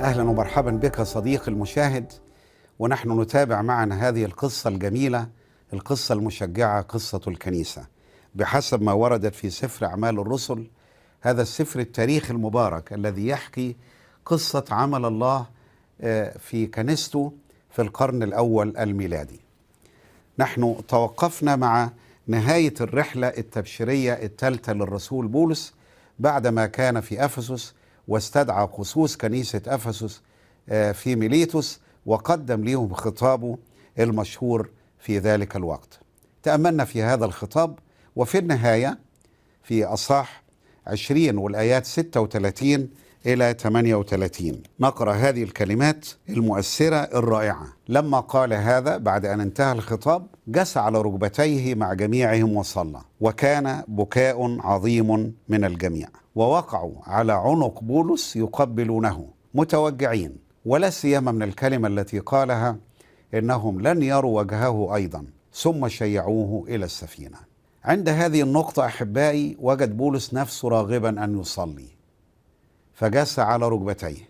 اهلا ومرحبا بك صديقي المشاهد ونحن نتابع معا هذه القصه الجميله القصه المشجعه قصه الكنيسه بحسب ما وردت في سفر اعمال الرسل هذا السفر التاريخي المبارك الذي يحكي قصة عمل الله آه، في كنيسته في القرن الأول الميلادي نحن توقفنا مع نهاية الرحلة التبشيرية الثالثة للرسول بولس بعدما كان في أفسس واستدعى خصوص كنيسة أفسس آه، في ميليتوس وقدم لهم خطابه المشهور في ذلك الوقت تأملنا في هذا الخطاب وفي النهاية في أصح 20 والآيات 36 إلى 38 نقرأ هذه الكلمات المؤثرة الرائعة لما قال هذا بعد أن انتهى الخطاب جس على ركبتيه مع جميعهم وصلى وكان بكاء عظيم من الجميع ووقعوا على عنق بولس يقبلونه متوجعين ولا سيما من الكلمة التي قالها إنهم لن يروا وجهه أيضا ثم شيعوه إلى السفينة عند هذه النقطة أحبائي وجد بولس نفسه راغبا أن يصلي فجس على ركبتيه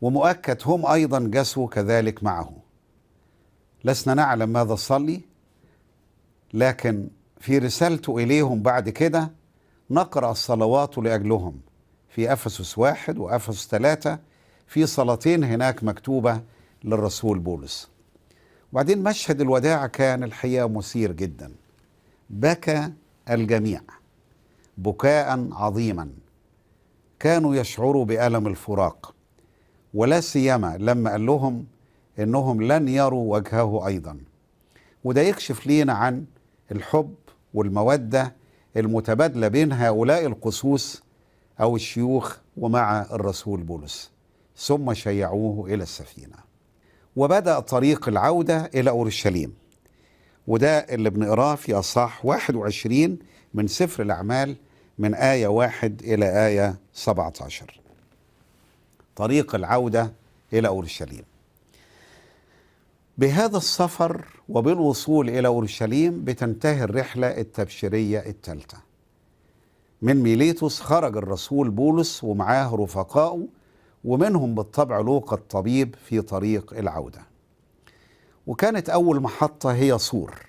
ومؤكد هم أيضا جسوا كذلك معه لسنا نعلم ماذا صلي لكن في رسالته إليهم بعد كده نقرأ الصلوات لأجلهم في أفسس واحد وأفسس ثلاثة في صلاتين هناك مكتوبة للرسول بولس وبعدين مشهد الوداع كان الحقيقة مثير جداً بكى الجميع بكاء عظيما كانوا يشعروا بالم الفراق ولا سيما لما قال لهم انهم لن يروا وجهه ايضا وده يكشف لينا عن الحب والموده المتبادله بين هؤلاء القسوس او الشيوخ ومع الرسول بولس ثم شيعوه الى السفينه وبدا طريق العوده الى اورشليم وده اللي بنقراه في أصح 21 من سفر الأعمال من آية 1 إلى آية 17 طريق العودة إلى أورشليم بهذا السفر وبالوصول إلى أورشليم بتنتهي الرحلة التبشيرية الثالثة من ميليتوس خرج الرسول بولس ومعاه رفقائه ومنهم بالطبع لوقا الطبيب في طريق العوده وكانت أول محطة هي صور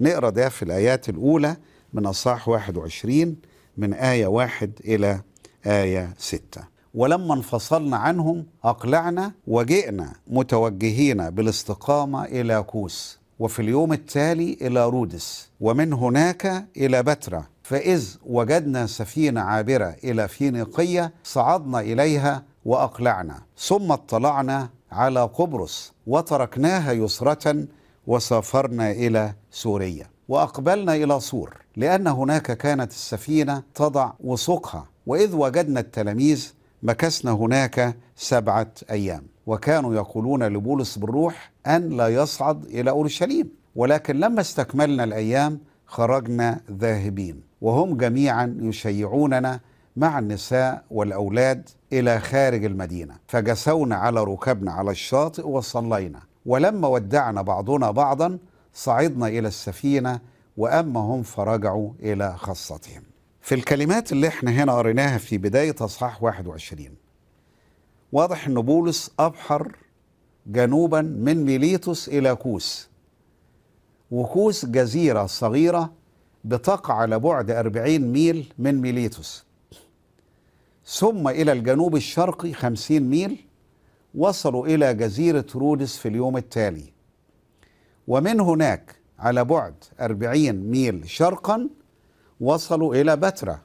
نقرأ ده في الآيات الأولى من أصحاح 21 من آية واحد إلى آية ستة ولما انفصلنا عنهم أقلعنا وجئنا متوجهين بالاستقامة إلى كوس وفي اليوم التالي إلى رودس ومن هناك إلى بترة فإذ وجدنا سفينة عابرة إلى فينيقية صعدنا إليها وأقلعنا ثم اطلعنا على قبرص وتركناها يسرة وسافرنا إلى سوريا وأقبلنا إلى صور لأن هناك كانت السفينة تضع وسوقها وإذ وجدنا التلاميذ مكثنا هناك سبعة أيام وكانوا يقولون لبولس بالروح أن لا يصعد إلى أورشليم ولكن لما استكملنا الأيام خرجنا ذاهبين وهم جميعا يشيعوننا مع النساء والأولاد إلى خارج المدينة فجسونا على ركبنا على الشاطئ وصلينا ولما ودعنا بعضنا بعضا صعدنا إلى السفينة وأما هم فرجعوا إلى خاصتهم في الكلمات اللي احنا هنا قريناها في بداية أصحاح 21 واضح أن بولس أبحر جنوبا من ميليتوس إلى كوس وكوس جزيرة صغيرة بتقع على بعد 40 ميل من ميليتوس ثم إلى الجنوب الشرقي 50 ميل وصلوا إلى جزيرة رودس في اليوم التالي ومن هناك على بعد 40 ميل شرقا وصلوا إلى بترة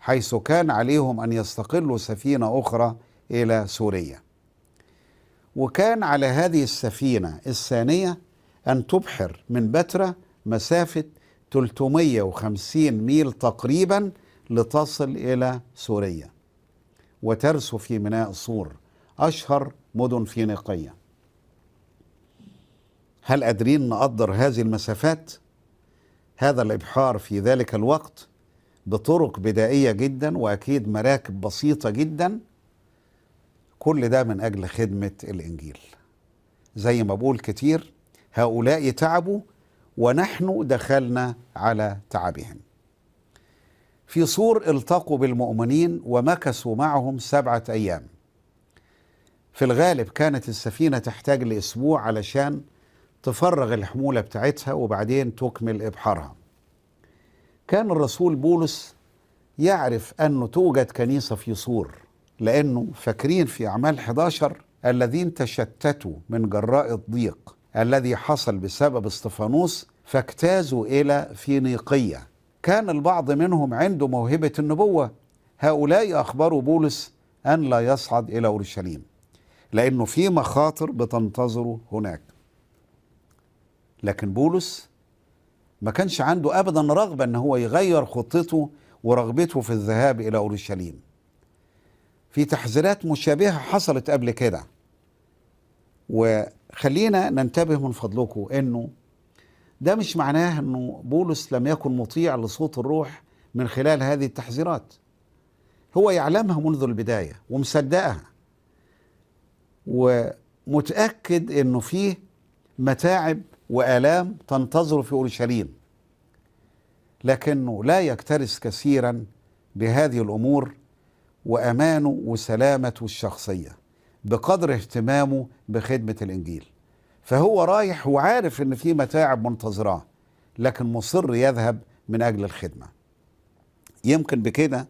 حيث كان عليهم أن يستقلوا سفينة أخرى إلى سوريا وكان على هذه السفينة الثانية أن تبحر من بترة مسافة 350 ميل تقريبا لتصل إلى سوريا وترسو في ميناء صور أشهر مدن فينيقية هل قادرين نقدر هذه المسافات؟ هذا الإبحار في ذلك الوقت بطرق بدائية جدا وأكيد مراكب بسيطة جدا كل ده من أجل خدمة الإنجيل زي ما بقول كتير هؤلاء تعبوا ونحن دخلنا على تعبهم في صور التقوا بالمؤمنين ومكثوا معهم سبعة أيام في الغالب كانت السفينة تحتاج لأسبوع علشان تفرغ الحمولة بتاعتها وبعدين تكمل إبحارها كان الرسول بولس يعرف أنه توجد كنيسة في صور لأنه فاكرين في أعمال 11 الذين تشتتوا من جراء الضيق الذي حصل بسبب استفانوس فاجتازوا إلى فينيقية كان البعض منهم عنده موهبة النبوة هؤلاء أخبروا بولس أن لا يصعد إلى أورشليم لأنه في مخاطر بتنتظره هناك لكن بولس ما كانش عنده أبدا رغبة أن هو يغير خطته ورغبته في الذهاب إلى أورشليم في تحذيرات مشابهة حصلت قبل كده وخلينا ننتبه من فضلكم أنه ده مش معناه انه بولس لم يكن مطيع لصوت الروح من خلال هذه التحذيرات هو يعلمها منذ البدايه ومصدقها ومتاكد انه فيه متاعب والام تنتظره في اورشليم لكنه لا يكترث كثيرا بهذه الامور وامانه وسلامته الشخصيه بقدر اهتمامه بخدمه الانجيل فهو رايح وعارف ان في متاعب منتظراه لكن مصر يذهب من اجل الخدمه يمكن بكده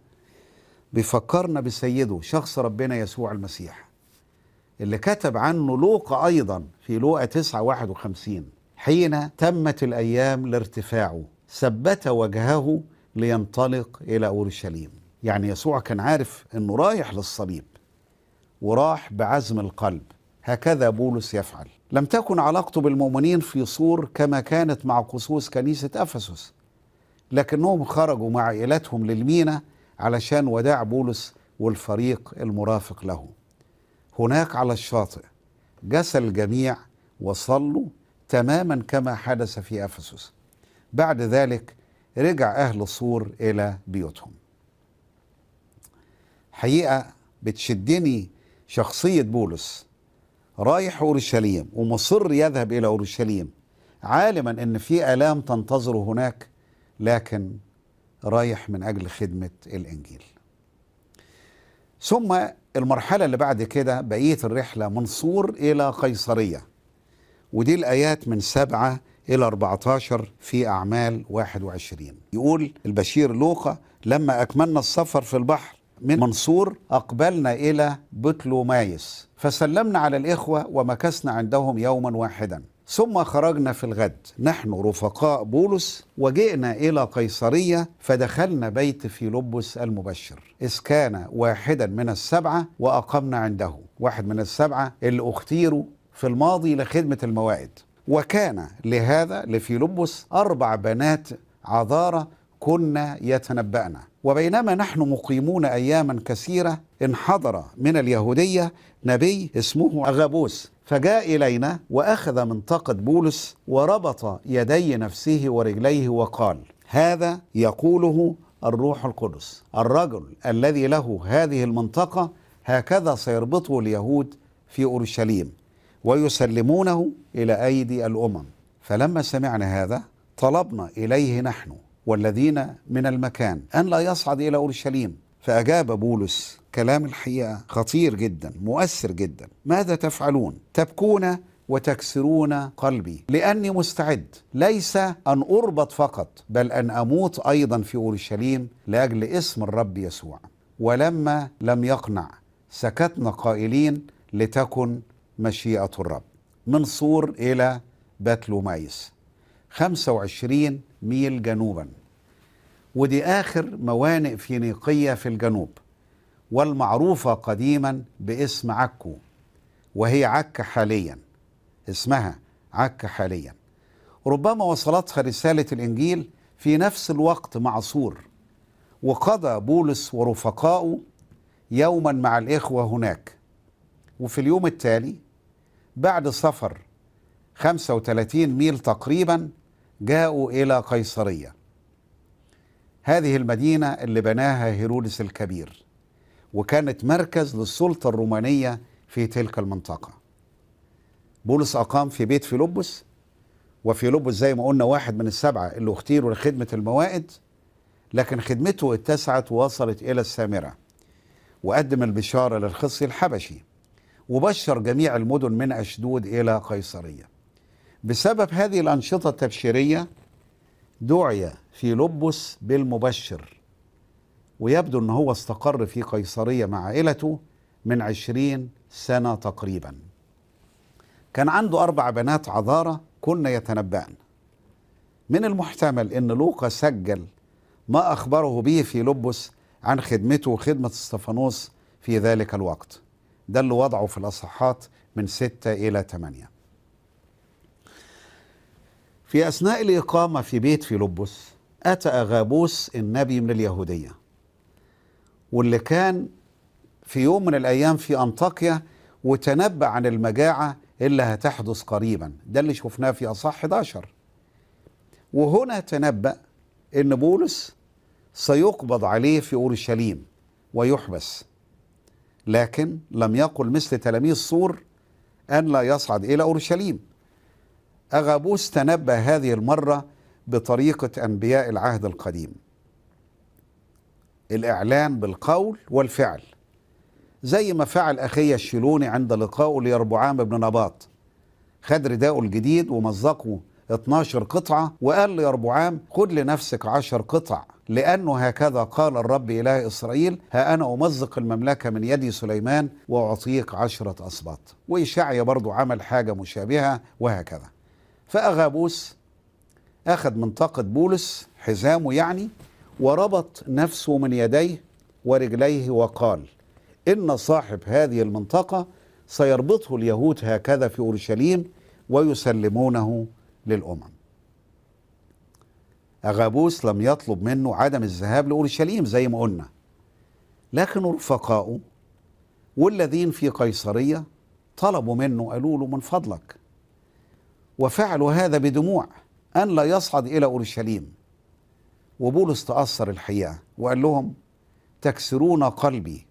بيفكرنا بسيده شخص ربنا يسوع المسيح اللي كتب عنه لوقا ايضا في لوقا 9 51 حين تمت الايام لارتفاعه ثبت وجهه لينطلق الى اورشليم يعني يسوع كان عارف انه رايح للصليب وراح بعزم القلب هكذا بولس يفعل لم تكن علاقته بالمؤمنين في صور كما كانت مع قصوص كنيسة أفسس لكنهم خرجوا مع عائلتهم للمينا علشان وداع بولس والفريق المرافق له هناك على الشاطئ جسى الجميع وصلوا تماما كما حدث في أفسس بعد ذلك رجع أهل صور إلى بيوتهم حقيقة بتشدني شخصية بولس رايح اورشليم ومصر يذهب الى اورشليم عالما ان في الام تنتظره هناك لكن رايح من اجل خدمه الانجيل. ثم المرحله اللي بعد كده بقيه الرحله منصور الى قيصريه. ودي الايات من سبعه إلى 14 في أعمال 21 يقول البشير لوقا لما أكملنا السفر في البحر من منصور أقبلنا إلى بطلومايس فسلمنا على الإخوة ومكثنا عندهم يوما واحدا ثم خرجنا في الغد نحن رفقاء بولس وجئنا إلى قيصرية فدخلنا بيت فيلبس المبشر إذ كان واحدا من السبعة وأقمنا عنده واحد من السبعة اللي اختيروا في الماضي لخدمة الموائد وكان لهذا لفيلبس أربع بنات عذارة كنا يتنبأنا وبينما نحن مقيمون أياما كثيرة انحدر من اليهودية نبي اسمه أغابوس فجاء إلينا وأخذ منطقة بولس وربط يدي نفسه ورجليه وقال هذا يقوله الروح القدس الرجل الذي له هذه المنطقة هكذا سيربطه اليهود في أورشليم ويسلمونه إلى أيدي الأمم فلما سمعنا هذا طلبنا إليه نحن والذين من المكان أن لا يصعد إلى أورشليم فأجاب بولس كلام الحقيقة خطير جدا مؤثر جدا ماذا تفعلون تبكون وتكسرون قلبي لاني مستعد ليس ان اربط فقط بل ان اموت ايضا في اورشليم لاجل اسم الرب يسوع ولما لم يقنع سكتنا قائلين لتكن مشيئه الرب من صور الى بتلوميس 25 ميل جنوبا ودي آخر موانئ فينيقية في الجنوب والمعروفة قديما باسم عكو وهي عكا حاليا اسمها عكا حاليا ربما وصلتها رسالة الإنجيل في نفس الوقت مع صور وقضى بولس ورفقاؤه يوما مع الإخوة هناك وفي اليوم التالي بعد سفر 35 ميل تقريبا جاءوا إلى قيصرية هذه المدينة اللي بناها هيرودس الكبير وكانت مركز للسلطة الرومانية في تلك المنطقة بولس أقام في بيت فيلبس وفيلبس زي ما قلنا واحد من السبعة اللي اختيروا لخدمة الموائد لكن خدمته اتسعت ووصلت إلى السامرة وقدم البشارة للخصي الحبشي وبشر جميع المدن من أشدود إلى قيصرية بسبب هذه الأنشطة التبشيرية دعي في لبس بالمبشر ويبدو ان هو استقر في قيصريه مع عائلته من عشرين سنه تقريبا كان عنده اربع بنات عذاره كن يتنبأن من المحتمل ان لوقا سجل ما اخبره به في لبس عن خدمته وخدمه استفانوس في ذلك الوقت ده اللي وضعه في الاصحاحات من ستة الى ثمانية في أثناء الإقامة في بيت فيلبس أتى أغابوس النبي من اليهودية واللي كان في يوم من الأيام في أنطاكيا وتنبأ عن المجاعة اللي هتحدث قريبا ده اللي شفناه في أصح 11 وهنا تنبأ أن بولس سيقبض عليه في أورشليم ويحبس لكن لم يقل مثل تلاميذ صور أن لا يصعد إلى أورشليم أغابوس تنبأ هذه المرة بطريقة أنبياء العهد القديم الإعلان بالقول والفعل زي ما فعل أخي الشيلوني عند لقائه ليربعام بن نباط خد رداءه الجديد ومزقه 12 قطعة وقال ليربعام خد لنفسك 10 قطع لأنه هكذا قال الرب إله إسرائيل ها أنا أمزق المملكة من يدي سليمان وأعطيك عشرة أسباط وإشعيا برضو عمل حاجة مشابهة وهكذا فأغابوس أخذ منطقة بولس حزامه يعني وربط نفسه من يديه ورجليه وقال إن صاحب هذه المنطقة سيربطه اليهود هكذا في أورشليم ويسلمونه للأمم أغابوس لم يطلب منه عدم الذهاب لأورشليم زي ما قلنا لكن رفقاؤه والذين في قيصرية طلبوا منه قالوا له من فضلك وفعلوا هذا بدموع أن لا يصعد إلى أورشليم وبولس تأثر الحقيقة وقال لهم تكسرون قلبي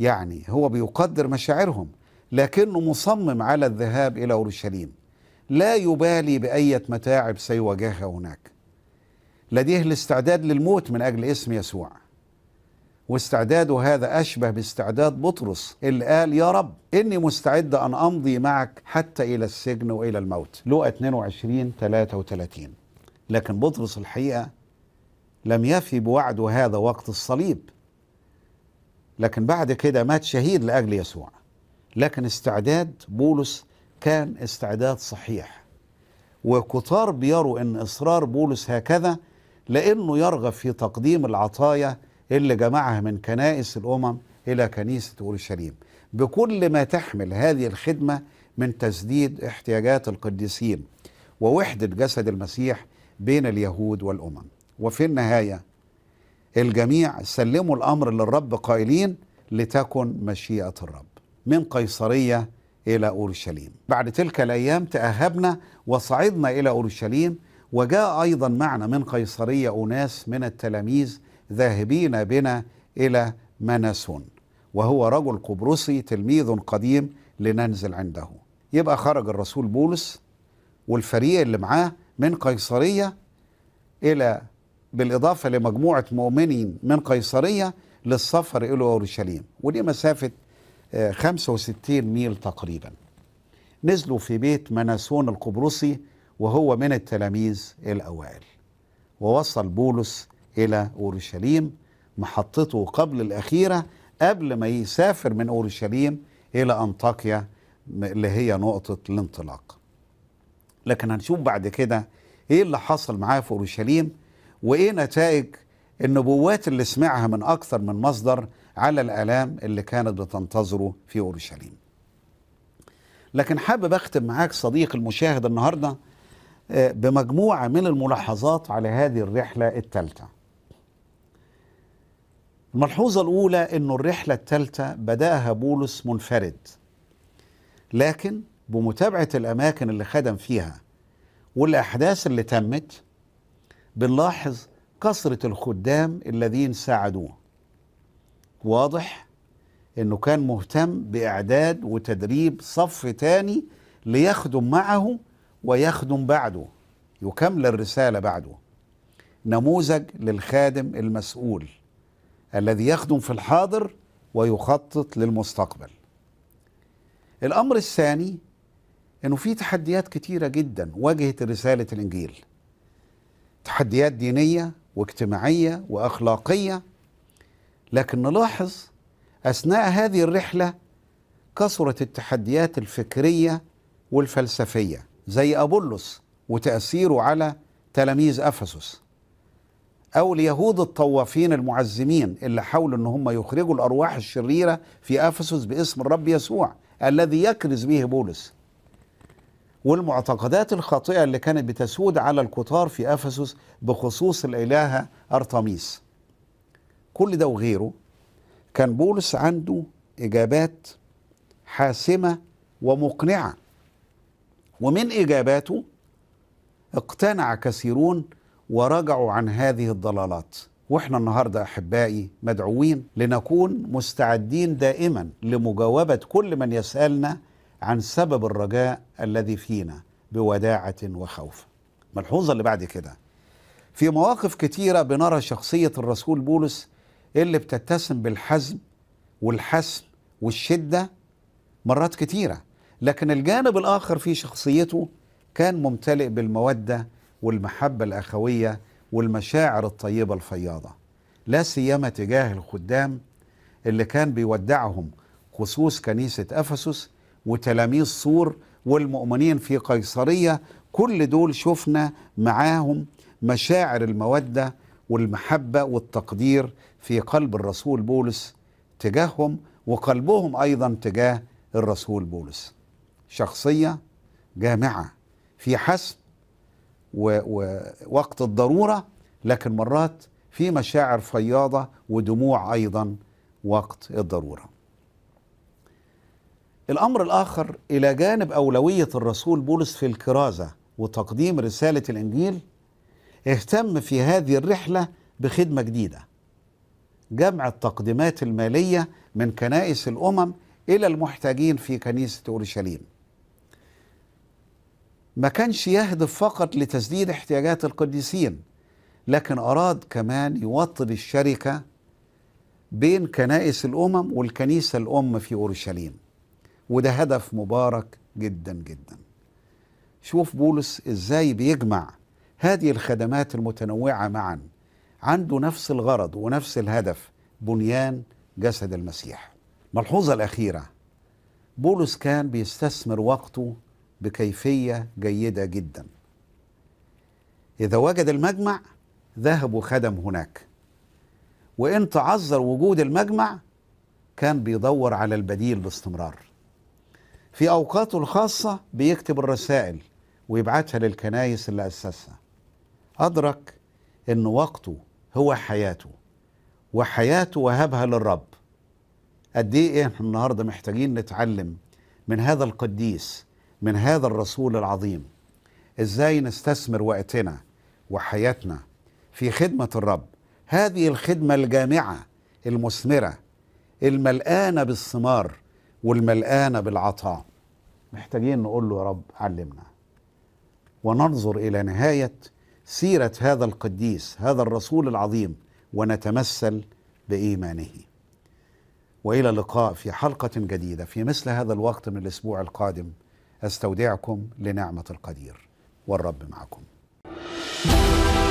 يعني هو بيقدر مشاعرهم لكنه مصمم على الذهاب إلى أورشليم لا يبالي بأية متاعب سيواجهها هناك لديه الاستعداد للموت من أجل اسم يسوع واستعداده هذا أشبه باستعداد بطرس اللي قال يا رب إني مستعد أن أمضي معك حتى إلى السجن وإلى الموت لقى 22 33 لكن بطرس الحقيقة لم يفي بوعده هذا وقت الصليب لكن بعد كده مات شهيد لأجل يسوع لكن استعداد بولس كان استعداد صحيح وكتار بيروا أن إصرار بولس هكذا لأنه يرغب في تقديم العطايا اللي جمعها من كنائس الأمم إلى كنيسة أورشليم بكل ما تحمل هذه الخدمة من تسديد احتياجات القديسين ووحدة جسد المسيح بين اليهود والأمم وفي النهاية الجميع سلموا الأمر للرب قائلين لتكن مشيئة الرب من قيصرية إلى أورشليم بعد تلك الأيام تأهبنا وصعدنا إلى أورشليم وجاء أيضا معنا من قيصرية أناس من التلاميذ ذاهبين بنا إلى مناسون وهو رجل قبرصي تلميذ قديم لننزل عنده يبقى خرج الرسول بولس والفريق اللي معاه من قيصرية إلى بالإضافة لمجموعة مؤمنين من قيصرية للسفر إلى أورشليم ودي مسافة 65 آه، ميل تقريبا نزلوا في بيت مناسون القبرصي وهو من التلاميذ الأوائل ووصل بولس إلى أورشليم محطته قبل الأخيرة قبل ما يسافر من أورشليم إلى أنطاكيا اللي هي نقطة الانطلاق لكن هنشوف بعد كده إيه اللي حصل معاه في أورشليم وإيه نتائج النبوات اللي سمعها من أكثر من مصدر على الآلام اللي كانت بتنتظره في أورشليم لكن حابب أختم معاك صديق المشاهد النهاردة آه، بمجموعة من الملاحظات على هذه الرحلة الثالثة الملحوظة الأولى أنه الرحلة الثالثة بدأها بولس منفرد لكن بمتابعة الأماكن اللي خدم فيها والأحداث اللي تمت بنلاحظ كثرة الخدام الذين ساعدوه واضح أنه كان مهتم بإعداد وتدريب صف تاني ليخدم معه ويخدم بعده يكمل الرسالة بعده نموذج للخادم المسؤول الذي يخدم في الحاضر ويخطط للمستقبل الأمر الثاني أنه في تحديات كتيرة جدا واجهت رسالة الإنجيل تحديات دينية واجتماعية وأخلاقية لكن نلاحظ أثناء هذه الرحلة كثرت التحديات الفكرية والفلسفية زي أبولس وتأثيره على تلاميذ أفسس أو اليهود الطوافين المعزمين اللي حاولوا أن هم يخرجوا الأرواح الشريرة في أفسس باسم الرب يسوع الذي يكرز به بولس والمعتقدات الخاطئة اللي كانت بتسود على الكتار في أفسس بخصوص الإلهة أرطميس كل ده وغيره كان بولس عنده إجابات حاسمة ومقنعة ومن إجاباته اقتنع كثيرون ورجعوا عن هذه الضلالات واحنا النهارده احبائي مدعوين لنكون مستعدين دائما لمجاوبه كل من يسالنا عن سبب الرجاء الذي فينا بوداعه وخوف. ملحوظه اللي بعد كده في مواقف كتيره بنرى شخصيه الرسول بولس اللي بتتسم بالحزم والحسم والشده مرات كتيره لكن الجانب الاخر في شخصيته كان ممتلئ بالموده والمحبة الأخوية والمشاعر الطيبة الفياضة لا سيما تجاه الخدام اللي كان بيودعهم خصوص كنيسة أفسس وتلاميذ صور والمؤمنين في قيصرية كل دول شفنا معاهم مشاعر المودة والمحبة والتقدير في قلب الرسول بولس تجاههم وقلبهم أيضا تجاه الرسول بولس شخصية جامعة في حسم ووقت الضرورة لكن مرات في مشاعر فياضة ودموع أيضا وقت الضرورة الأمر الآخر إلى جانب أولوية الرسول بولس في الكرازة وتقديم رسالة الإنجيل اهتم في هذه الرحلة بخدمة جديدة جمع التقديمات المالية من كنائس الأمم إلى المحتاجين في كنيسة أورشليم ما كانش يهدف فقط لتسديد احتياجات القديسين لكن أراد كمان يوطد الشركة بين كنائس الأمم والكنيسة الأم في أورشليم وده هدف مبارك جدا جدا شوف بولس إزاي بيجمع هذه الخدمات المتنوعة معا عنده نفس الغرض ونفس الهدف بنيان جسد المسيح ملحوظة الأخيرة بولس كان بيستثمر وقته بكيفية جيدة جدا إذا وجد المجمع ذهب وخدم هناك وإن تعذر وجود المجمع كان بيدور على البديل باستمرار في أوقاته الخاصة بيكتب الرسائل ويبعتها للكنايس اللي أسسها أدرك أن وقته هو حياته وحياته وهبها للرب قد إيه إحنا النهاردة محتاجين نتعلم من هذا القديس من هذا الرسول العظيم ازاي نستثمر وقتنا وحياتنا في خدمه الرب هذه الخدمه الجامعه المثمره الملقانه بالثمار والملقانه بالعطاء محتاجين نقول له يا رب علمنا وننظر الى نهايه سيره هذا القديس هذا الرسول العظيم ونتمثل بايمانه والى اللقاء في حلقه جديده في مثل هذا الوقت من الاسبوع القادم استودعكم لنعمه القدير والرب معكم. thank you